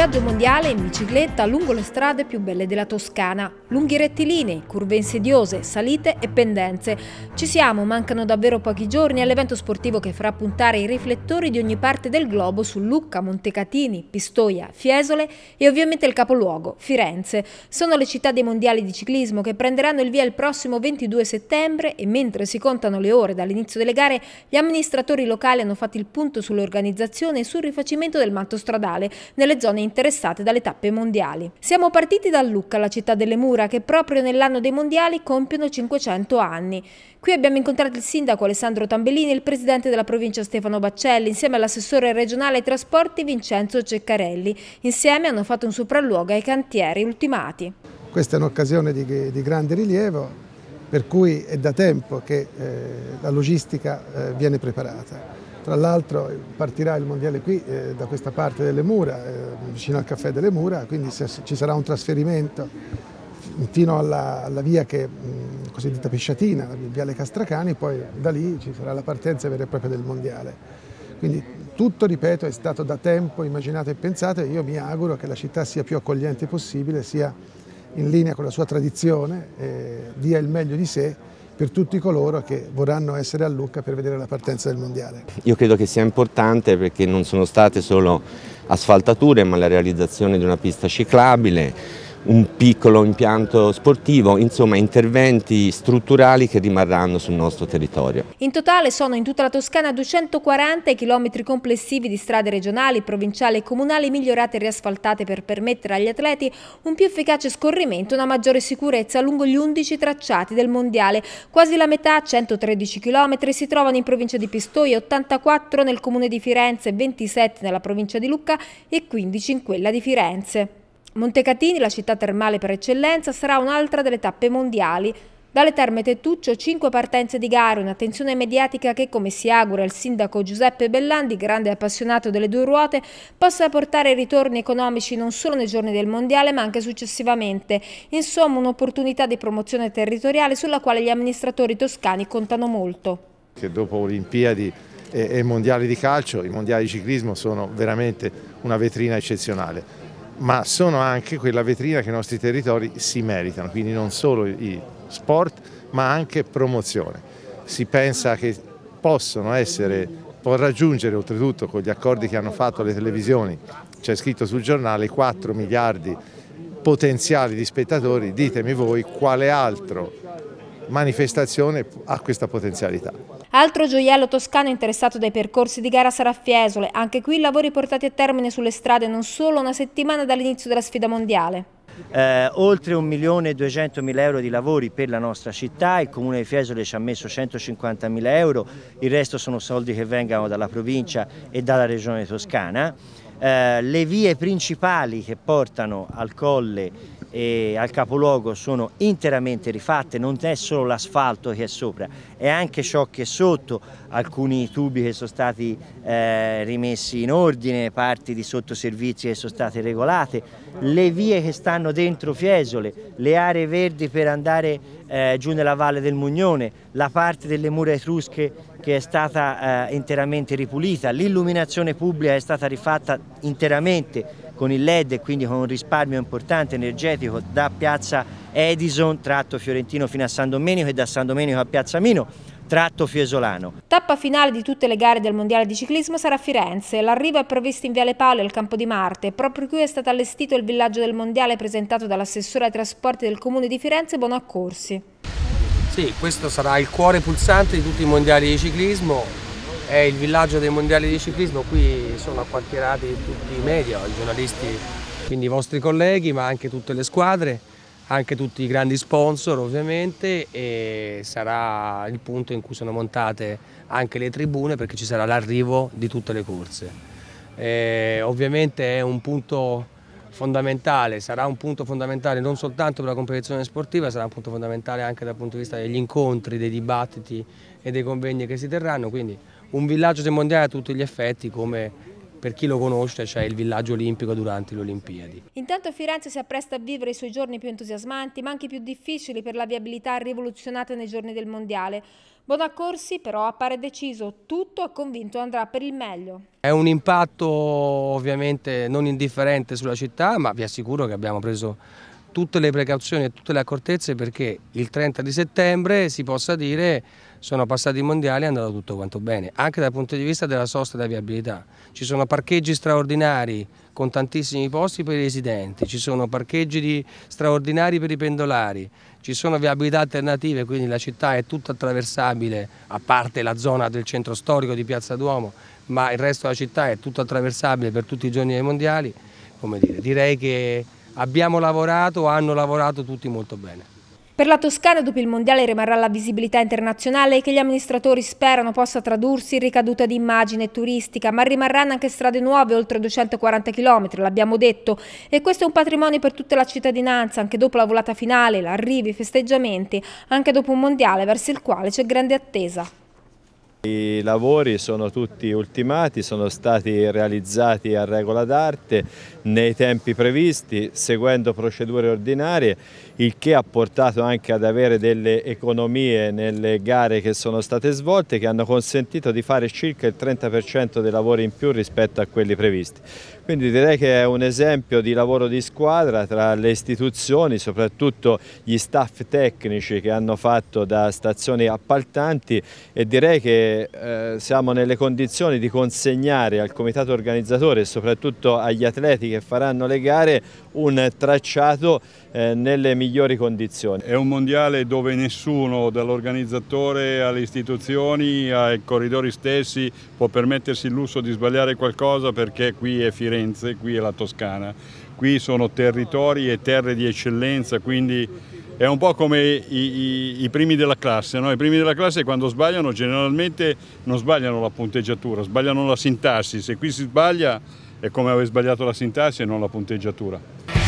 viaggio mondiale in bicicletta lungo le strade più belle della Toscana. Lunghi rettilinei, curve insidiose, salite e pendenze. Ci siamo, mancano davvero pochi giorni all'evento sportivo che farà puntare i riflettori di ogni parte del globo su Lucca, Montecatini, Pistoia, Fiesole e ovviamente il capoluogo, Firenze. Sono le città dei mondiali di ciclismo che prenderanno il via il prossimo 22 settembre e mentre si contano le ore dall'inizio delle gare, gli amministratori locali hanno fatto il punto sull'organizzazione e sul rifacimento del manto stradale nelle zone interne interessate dalle tappe mondiali. Siamo partiti da Lucca, la città delle mura, che proprio nell'anno dei mondiali compiono 500 anni. Qui abbiamo incontrato il sindaco Alessandro Tambellini il presidente della provincia Stefano Baccelli, insieme all'assessore regionale ai trasporti Vincenzo Ceccarelli. Insieme hanno fatto un sopralluogo ai cantieri ultimati. Questa è un'occasione di, di grande rilievo, per cui è da tempo che eh, la logistica eh, viene preparata. Tra l'altro eh, partirà il mondiale qui, eh, da questa parte delle mura, eh, vicino al caffè delle mura, quindi se, ci sarà un trasferimento fino alla, alla via che, mh, cosiddetta Pesciatina, la viale Castracani, poi da lì ci sarà la partenza vera e propria del mondiale. Quindi tutto, ripeto, è stato da tempo immaginato e pensato e io mi auguro che la città sia più accogliente possibile, sia in linea con la sua tradizione, eh, dia il meglio di sé per tutti coloro che vorranno essere a Lucca per vedere la partenza del Mondiale. Io credo che sia importante perché non sono state solo asfaltature ma la realizzazione di una pista ciclabile, un piccolo impianto sportivo, insomma interventi strutturali che rimarranno sul nostro territorio. In totale sono in tutta la Toscana 240 i chilometri complessivi di strade regionali, provinciali e comunali migliorate e riasfaltate per permettere agli atleti un più efficace scorrimento e una maggiore sicurezza lungo gli 11 tracciati del Mondiale. Quasi la metà, 113 chilometri, si trovano in provincia di Pistoia, 84 nel comune di Firenze, 27 nella provincia di Lucca e 15 in quella di Firenze. Montecatini, la città termale per eccellenza, sarà un'altra delle tappe mondiali. Dalle terme Tettuccio 5 partenze di gare, un'attenzione mediatica che, come si augura il sindaco Giuseppe Bellandi, grande appassionato delle due ruote, possa portare ritorni economici non solo nei giorni del Mondiale ma anche successivamente. Insomma, un'opportunità di promozione territoriale sulla quale gli amministratori toscani contano molto. Che dopo Olimpiadi e Mondiali di calcio, i Mondiali di ciclismo sono veramente una vetrina eccezionale ma sono anche quella vetrina che i nostri territori si meritano, quindi non solo i sport ma anche promozione. Si pensa che possono essere, può raggiungere oltretutto con gli accordi che hanno fatto le televisioni, c'è scritto sul giornale 4 miliardi potenziali di spettatori, ditemi voi quale altro manifestazione ha questa potenzialità. Altro gioiello toscano interessato dai percorsi di gara sarà Fiesole, anche qui lavori portati a termine sulle strade non solo una settimana dall'inizio della sfida mondiale. Eh, oltre 1.200.000 euro di lavori per la nostra città, il Comune di Fiesole ci ha messo 150.000 euro, il resto sono soldi che vengono dalla provincia e dalla regione toscana. Eh, le vie principali che portano al colle e al capoluogo sono interamente rifatte, non è solo l'asfalto che è sopra, è anche ciò che è sotto, alcuni tubi che sono stati eh, rimessi in ordine, parti di sottoservizi che sono state regolate, le vie che stanno dentro Fiesole, le aree verdi per andare eh, giù nella valle del Mugnone, la parte delle mura etrusche che è stata eh, interamente ripulita, l'illuminazione pubblica è stata rifatta interamente con il LED e quindi con un risparmio importante energetico da piazza Edison tratto fiorentino fino a San Domenico e da San Domenico a piazza Mino tratto fiesolano. Tappa finale di tutte le gare del Mondiale di ciclismo sarà Firenze. L'arrivo è previsto in Viale Paolo, il Campo di Marte. Proprio qui è stato allestito il villaggio del Mondiale presentato dall'assessore ai trasporti del Comune di Firenze, Bonaccorsi. Sì, questo sarà il cuore pulsante di tutti i Mondiali di ciclismo è il villaggio dei mondiali di ciclismo, qui sono acquartierati tutti i media, i giornalisti, quindi i vostri colleghi, ma anche tutte le squadre, anche tutti i grandi sponsor ovviamente e sarà il punto in cui sono montate anche le tribune perché ci sarà l'arrivo di tutte le corse. E ovviamente è un punto fondamentale, sarà un punto fondamentale non soltanto per la competizione sportiva, sarà un punto fondamentale anche dal punto di vista degli incontri, dei dibattiti e dei convegni che si terranno, quindi un villaggio del mondiale a tutti gli effetti come per chi lo conosce, c'è il villaggio olimpico durante le Olimpiadi. Intanto Firenze si appresta a vivere i suoi giorni più entusiasmanti, ma anche più difficili per la viabilità rivoluzionata nei giorni del Mondiale. Bonaccorsi però appare deciso, tutto è convinto andrà per il meglio. È un impatto ovviamente non indifferente sulla città, ma vi assicuro che abbiamo preso tutte le precauzioni e tutte le accortezze perché il 30 di settembre si possa dire sono passati i mondiali e è andato tutto quanto bene, anche dal punto di vista della sosta e della viabilità. Ci sono parcheggi straordinari con tantissimi posti per i residenti, ci sono parcheggi straordinari per i pendolari, ci sono viabilità alternative, quindi la città è tutta attraversabile, a parte la zona del centro storico di Piazza Duomo, ma il resto della città è tutto attraversabile per tutti i giorni dei mondiali. Come dire, direi che abbiamo lavorato, hanno lavorato tutti molto bene. Per la Toscana dopo il Mondiale rimarrà la visibilità internazionale che gli amministratori sperano possa tradursi in ricaduta di immagine turistica, ma rimarranno anche strade nuove oltre 240 km, l'abbiamo detto, e questo è un patrimonio per tutta la cittadinanza, anche dopo la volata finale, l'arrivo, i festeggiamenti, anche dopo un Mondiale verso il quale c'è grande attesa. I lavori sono tutti ultimati, sono stati realizzati a regola d'arte nei tempi previsti, seguendo procedure ordinarie, il che ha portato anche ad avere delle economie nelle gare che sono state svolte che hanno consentito di fare circa il 30% dei lavori in più rispetto a quelli previsti. Quindi direi che è un esempio di lavoro di squadra tra le istituzioni, soprattutto gli staff tecnici che hanno fatto da stazioni appaltanti e direi che eh, siamo nelle condizioni di consegnare al comitato organizzatore e soprattutto agli atleti che faranno le gare un tracciato eh, nelle migliori condizioni. È un mondiale dove nessuno, dall'organizzatore alle istituzioni, ai corridori stessi, può permettersi il lusso di sbagliare qualcosa perché qui è Firenze, qui è la Toscana qui sono territori e terre di eccellenza, quindi è un po' come i, i, i primi della classe, no? i primi della classe quando sbagliano generalmente non sbagliano la punteggiatura, sbagliano la sintassi, se qui si sbaglia è come aver sbagliato la sintassi e non la punteggiatura.